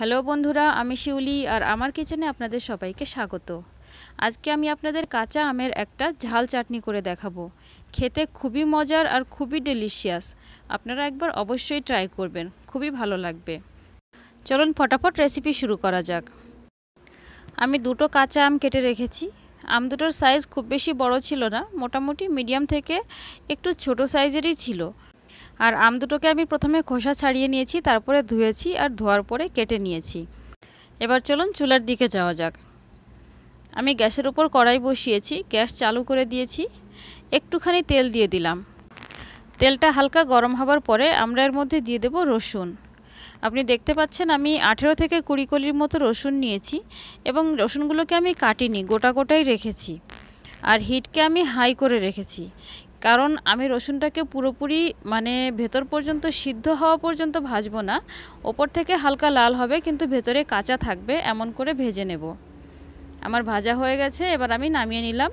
Hello বন্ধুরা আমি শিউলি আর আমার কিচেনে আপনাদের সবাইকে স্বাগত আজকে আমি আপনাদের কাঁচা আমের একটা ঝাল চাটনি করে দেখাবো খেতে খুবই মজার আর খুবই ডেলিশিয়াস আপনারা একবার অবশ্যই ট্রাই করবেন খুবই ভালো লাগবে চলুন ফটাফট রেসিপি শুরু করা যাক আমি দুটো কাঁচা আম কেটে রেখেছি আম দুটোর সাইজ খুব বেশি বড় ছিল না মোটামুটি মিডিয়াম থেকে একটু ছোট সাইজেরই ছিল আর আম দুটোকে আমি প্রথমে খোসা ছাড়িয়ে নিয়েছি তারপরে ধুয়েছি আর ধোয়ার পরে কেটে নিয়েছি এবার চলুন চুলার দিকে যাওয়া যাক আমি গ্যাসের উপর কড়াই বসিয়েছি গ্যাস চালু করে দিয়েছি একটুখানি তেল দিয়ে দিলাম তেলটা হালকা গরম হবার পরে আমরা এর মধ্যে দিয়ে দেব রসুন আপনি দেখতে পাচ্ছেন আমি আঠেরো থেকে কুড়ি কলির মতো রসুন নিয়েছি এবং রসুনগুলোকে আমি কাটিনি গোটা গোটাই রেখেছি আর হিটকে আমি হাই করে রেখেছি কারণ আমি রসুনটাকে পুরোপুরি মানে ভেতর পর্যন্ত সিদ্ধ হওয়া পর্যন্ত ভাজবো না ওপর থেকে হালকা লাল হবে কিন্তু ভেতরে কাঁচা থাকবে এমন করে ভেজে নেব আমার ভাজা হয়ে গেছে এবার আমি নামিয়ে নিলাম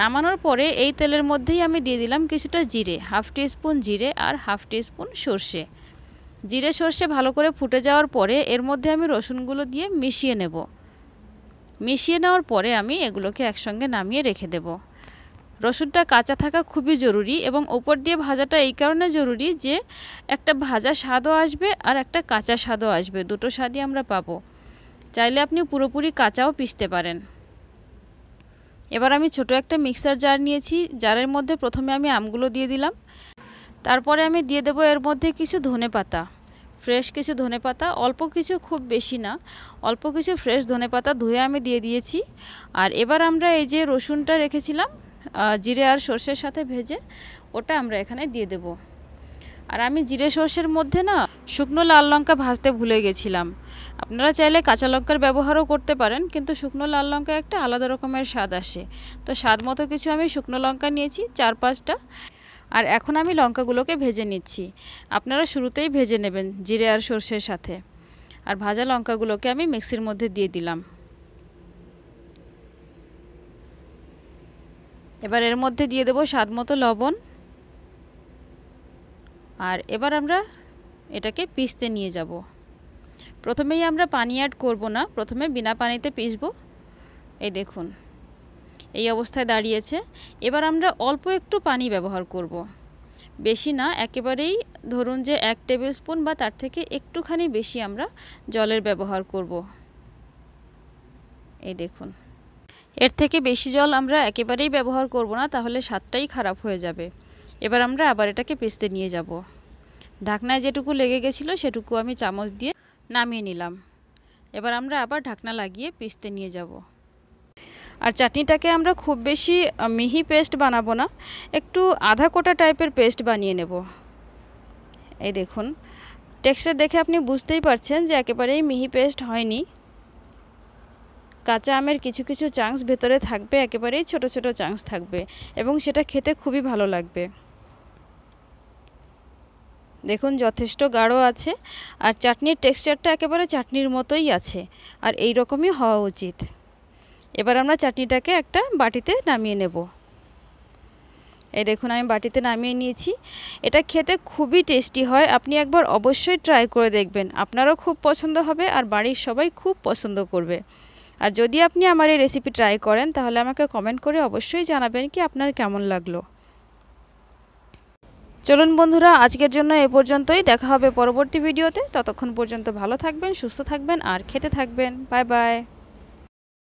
নামানোর পরে এই তেলের মধ্যেই আমি দিয়ে দিলাম কিছুটা জিরে হাফ স্পুন জিরে আর হাফ স্পুন সর্ষে জিরে সর্ষে ভালো করে ফুটে যাওয়ার পরে এর মধ্যে আমি রসুনগুলো দিয়ে মিশিয়ে নেবো মিশিয়ে নেওয়ার পরে আমি এগুলোকে একসঙ্গে নামিয়ে রেখে দেব রসুনটা কাঁচা থাকা খুবই জরুরি এবং ওপর দিয়ে ভাজাটা এই কারণে জরুরি যে একটা ভাজা স্বাদও আসবে আর একটা কাঁচা স্বাদও আসবে দুটো স্বাদই আমরা পাবো চাইলে আপনি পুরোপুরি কাঁচাও পিষতে পারেন এবার আমি ছোট একটা মিক্সার জার নিয়েছি জারের মধ্যে প্রথমে আমি আমগুলো দিয়ে দিলাম তারপরে আমি দিয়ে দেবো এর মধ্যে কিছু ধনে পাতা ফ্রেশ কিছু ধনে পাতা অল্প কিছু খুব বেশি না অল্প কিছু ফ্রেশ ধনে পাতা ধুয়ে আমি দিয়ে দিয়েছি আর এবার আমরা এই যে রসুনটা রেখেছিলাম জিরে আর সর্ষের সাথে ভেজে ওটা আমরা এখানে দিয়ে দেব আর আমি জিরে সর্ষের মধ্যে না শুকনো লাল লঙ্কা ভাজতে ভুলে গেছিলাম আপনারা চাইলে কাঁচা লঙ্কার ব্যবহারও করতে পারেন কিন্তু শুকনো লাল লঙ্কা একটা আলাদা রকমের স্বাদ আসে তো স্বাদ মতো কিছু আমি শুকনো লঙ্কা নিয়েছি চার পাঁচটা আর এখন আমি লঙ্কাগুলোকে ভেজে নিচ্ছি আপনারা শুরুতেই ভেজে নেবেন জিরে আর সর্ষের সাথে আর ভাজা লঙ্কাগুলোকে আমি মিক্সির মধ্যে দিয়ে দিলাম এবার এর মধ্যে দিয়ে দেবো স্বাদ মতো লবণ আর এবার আমরা এটাকে পিসতে নিয়ে যাব প্রথমেই আমরা পানি অ্যাড করব না প্রথমে বিনা পানিতে পিষবো এই দেখুন এই অবস্থায় দাঁড়িয়েছে এবার আমরা অল্প একটু পানি ব্যবহার করব। বেশি না একেবারেই ধরুন যে এক টেবিল স্পুন বা তার থেকে একটুখানি বেশি আমরা জলের ব্যবহার করব। এই দেখুন এর থেকে বেশি জল আমরা একেবারেই ব্যবহার করব না তাহলে স্বাদটাই খারাপ হয়ে যাবে এবার আমরা আবার এটাকে পেস্তে নিয়ে যাব ঢাকনায় যেটুকু লেগে গেছিলো সেটুকু আমি চামচ দিয়ে নামিয়ে নিলাম এবার আমরা আবার ঢাকনা লাগিয়ে পিসতে নিয়ে যাব আর চাটনিটাকে আমরা খুব বেশি মিহি পেস্ট বানাবো না একটু আধা কোটা টাইপের পেস্ট বানিয়ে নেব এই দেখুন টেক্সচার দেখে আপনি বুঝতেই পারছেন যে একেবারেই মিহি পেস্ট হয়নি কাঁচা আমের কিছু কিছু চাংস ভেতরে থাকবে একেবারেই ছোট ছোট চাংস থাকবে এবং সেটা খেতে খুবই ভালো লাগবে দেখুন যথেষ্ট গাঢ় আছে আর চাটনির টেক্সচারটা একেবারে চাটনির মতোই আছে আর এই রকমই হওয়া উচিত এবার আমরা চাটনিটাকে একটা বাটিতে নামিয়ে নেব এই দেখুন আমি বাটিতে নামিয়ে নিয়েছি এটা খেতে খুবই টেস্টি হয় আপনি একবার অবশ্যই ট্রাই করে দেখবেন আপনারও খুব পছন্দ হবে আর বাড়ির সবাই খুব পছন্দ করবে আর যদি আপনি আমার এই রেসিপি ট্রাই করেন তাহলে আমাকে কমেন্ট করে অবশ্যই জানাবেন কি আপনার কেমন লাগলো চলুন বন্ধুরা আজকের জন্য এ পর্যন্তই দেখা হবে পরবর্তী ভিডিওতে ততক্ষণ পর্যন্ত ভালো থাকবেন সুস্থ থাকবেন আর খেতে থাকবেন বাই বাই